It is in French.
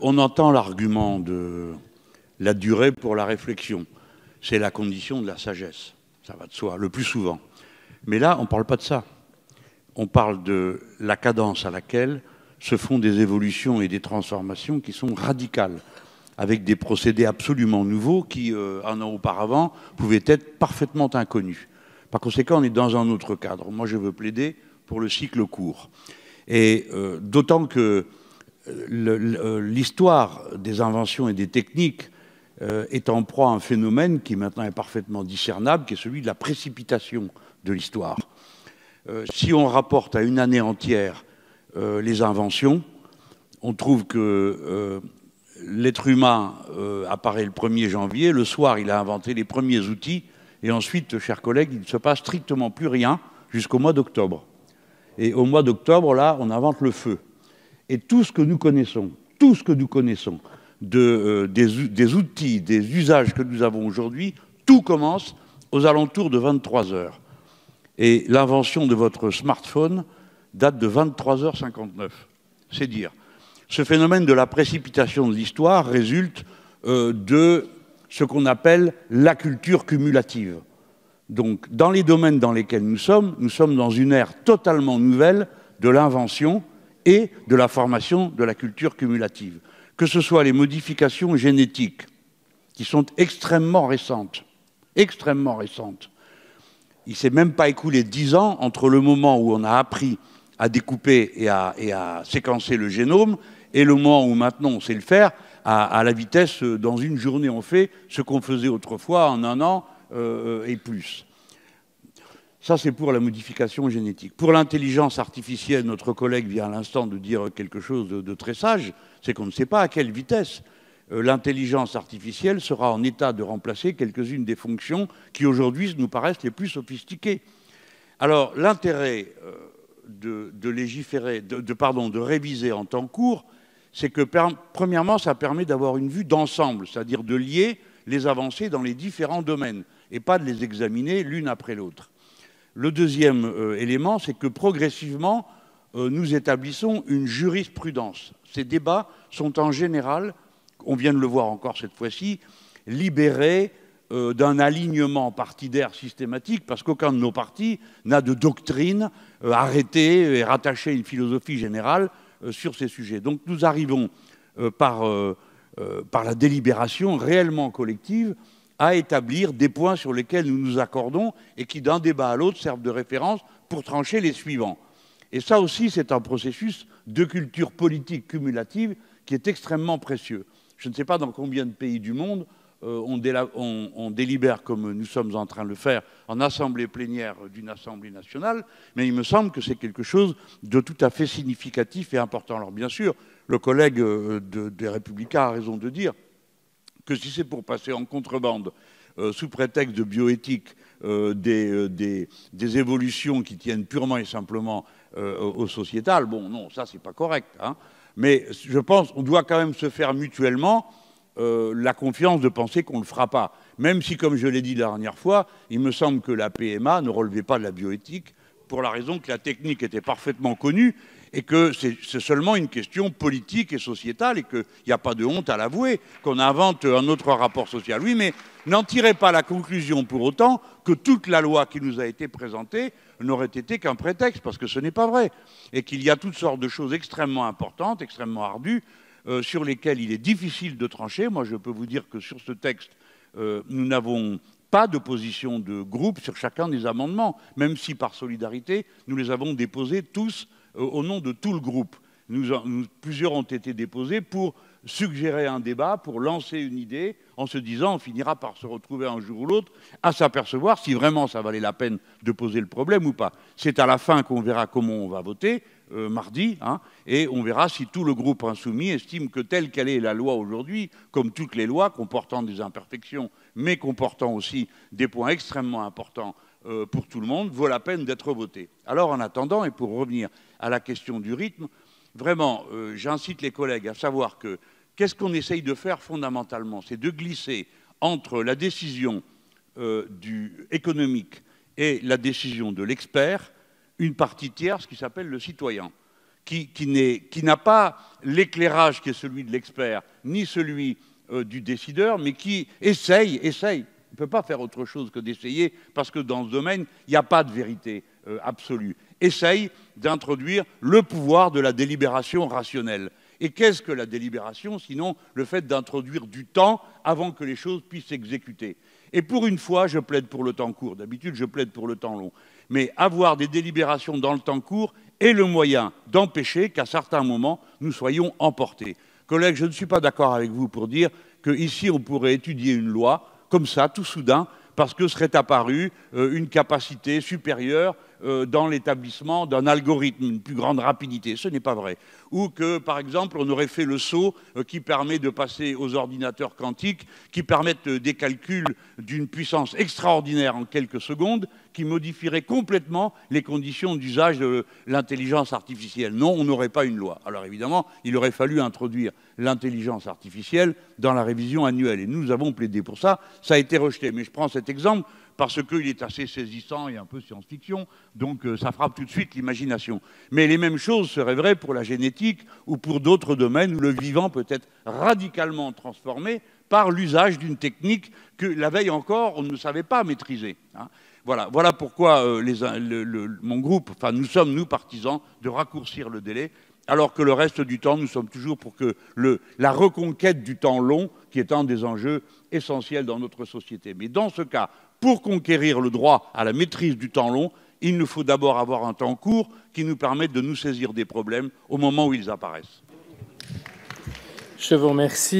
on entend l'argument de la durée pour la réflexion. C'est la condition de la sagesse, ça va de soi, le plus souvent. Mais là, on ne parle pas de ça. On parle de la cadence à laquelle se font des évolutions et des transformations qui sont radicales, avec des procédés absolument nouveaux qui, euh, un an auparavant, pouvaient être parfaitement inconnus. Par conséquent, on est dans un autre cadre. Moi, je veux plaider pour le cycle court. Et euh, d'autant que euh, l'histoire des inventions et des techniques euh, est en proie à un phénomène qui maintenant est parfaitement discernable, qui est celui de la précipitation de l'histoire. Euh, si on rapporte à une année entière les inventions, on trouve que l'être humain apparaît le 1er janvier, le soir il a inventé les premiers outils, et ensuite, chers collègues, il ne se passe strictement plus rien jusqu'au mois d'octobre. Et au mois d'octobre, là, on invente le feu. Et tout ce que nous connaissons, tout ce que nous connaissons euh, des, outils, des usages que nous avons aujourd'hui, tout commence aux alentours de 23 heures. Et l'invention de votre smartphone date de 23h59. C'est dire. Ce phénomène de la précipitation de l'histoire résulte euh, de ce qu'on appelle la culture cumulative. Donc, dans les domaines dans lesquels nous sommes, nous sommes dans une ère totalement nouvelle de l'invention et de la formation de la culture cumulative. Que ce soit les modifications génétiques, qui sont extrêmement récentes, extrêmement récentes. Il ne s'est même pas écoulé dix ans entre le moment où on a appris à découper et à, séquencer le génome et le moment où maintenant on sait le faire, à, la vitesse, euh, dans une journée on fait ce qu'on faisait autrefois en un an euh, euh, et plus. Ça, c'est pour la modification génétique. Pour l'intelligence artificielle, notre collègue vient à l'instant de dire quelque chose de, très sage, c'est qu'on ne sait pas à quelle vitesse euh, l'intelligence artificielle sera en état de remplacer quelques-unes des fonctions qui aujourd'hui nous paraissent les plus sophistiquées. Alors l'intérêt euh, de, légiférer, pardon, de réviser en temps court, c'est que premièrement, ça permet d'avoir une vue d'ensemble, c'est-à-dire de lier les avancées dans les différents domaines et pas de les examiner l'une après l'autre. Le deuxième euh, élément, c'est que progressivement, euh, nous établissons une jurisprudence. Ces débats sont en général, on vient de le voir encore cette fois-ci, libérés euh, d'un alignement partidaire systématique, parce qu'aucun de nos partis n'a de doctrine arrêtée et rattachée à une philosophie générale sur ces sujets. Donc nous arrivons par la délibération réellement collective à établir des points sur lesquels nous nous accordons et qui, d'un débat à l'autre, servent de référence pour trancher les suivants. Et ça aussi, c'est un processus de culture politique cumulative qui est extrêmement précieux. Je ne sais pas dans combien de pays du monde euh, on, délibère comme nous sommes en train de le faire en assemblée plénière d'une assemblée nationale, mais il me semble que c'est quelque chose de tout à fait significatif et important. Alors bien sûr, le collègue euh, des Républicains a raison de dire que si c'est pour passer en contrebande, euh, sous prétexte de bioéthique, euh, euh, des, évolutions qui tiennent purement et simplement au sociétal, bon, non, ça, c'est pas correct. Hein. Mais je pense qu'on doit quand même se faire mutuellement la confiance de penser qu'on ne le fera pas. Même si, comme je l'ai dit la dernière fois, il me semble que la PMA ne relevait pas de la bioéthique, pour la raison que la technique était parfaitement connue et que c'est seulement une question politique et sociétale et qu'il n'y a pas de honte à l'avouer, qu'on invente un autre rapport social. Oui, mais n'en tirez pas la conclusion pour autant que toute la loi qui nous a été présentée n'aurait été qu'un prétexte, parce que ce n'est pas vrai, et qu'il y a toutes sortes de choses extrêmement importantes, extrêmement ardues, euh, sur lesquelles il est difficile de trancher. Moi, je peux vous dire que sur ce texte, euh, nous n'avons pas de position de groupe sur chacun des amendements, même si par solidarité, nous les avons déposés tous euh, au nom de tout le groupe. plusieurs ont été déposés pour suggérer un débat, pour lancer une idée, en se disant on finira par se retrouver un jour ou l'autre à s'apercevoir si vraiment ça valait la peine de poser le problème ou pas. C'est à la fin qu'on verra comment on va voter, euh, mardi, hein, et on verra si tout le groupe insoumis estime que telle qu'elle est la loi aujourd'hui, comme toutes les lois comportant des imperfections, mais comportant aussi des points extrêmement importants euh, pour tout le monde vaut la peine d'être voté. Alors en attendant, et pour revenir à la question du rythme, vraiment, euh, j'incite les collègues à savoir que qu'est-ce qu'on essaye de faire fondamentalement C'est de glisser entre la décision euh, du économique et la décision de l'expert une partie tierce qui s'appelle le citoyen qui, n'a pas l'éclairage qui est celui de l'expert, ni celui du décideur, mais qui essaye, essaye, on ne peut pas faire autre chose que d'essayer, parce que dans ce domaine, il n'y a pas de vérité euh, absolue. Essaye d'introduire le pouvoir de la délibération rationnelle. Et qu'est-ce que la délibération, sinon le fait d'introduire du temps avant que les choses puissent s'exécuter Et pour une fois, je plaide pour le temps court. D'habitude, je plaide pour le temps long. Mais avoir des délibérations dans le temps court est le moyen d'empêcher qu'à certains moments, nous soyons emportés. Collègues, je ne suis pas d'accord avec vous pour dire qu'ici, on pourrait étudier une loi comme ça, tout soudain, parce que serait apparue euh, une capacité supérieure euh, dans l'établissement d'un algorithme, une plus grande rapidité. Ce n'est pas vrai. Ou que, par exemple, on aurait fait le saut euh, qui permet de passer aux ordinateurs quantiques, qui permettent euh, des calculs d'une puissance extraordinaire en quelques secondes, qui modifieraient complètement les conditions d'usage de l'intelligence artificielle. Non, on n'aurait pas une loi. Alors évidemment, il aurait fallu introduire l'intelligence artificielle dans la révision annuelle. Et nous avons plaidé pour ça. Ça a été rejeté. Mais je prends cet exemple parce qu'il est assez saisissant et un peu science-fiction, donc euh, ça frappe tout de suite l'imagination. Mais les mêmes choses seraient vraies pour la génétique ou pour d'autres domaines où le vivant peut être radicalement transformé par l'usage d'une technique que la veille encore, on ne savait pas maîtriser. Hein. Voilà, pourquoi euh, mon groupe, enfin nous sommes, nous, partisans de raccourcir le délai alors que le reste du temps, nous sommes toujours pour que la reconquête du temps long, qui est un des enjeux essentiels dans notre société. Mais dans ce cas, pour conquérir le droit à la maîtrise du temps long, il nous faut d'abord avoir un temps court qui nous permette de nous saisir des problèmes au moment où ils apparaissent. Je vous remercie.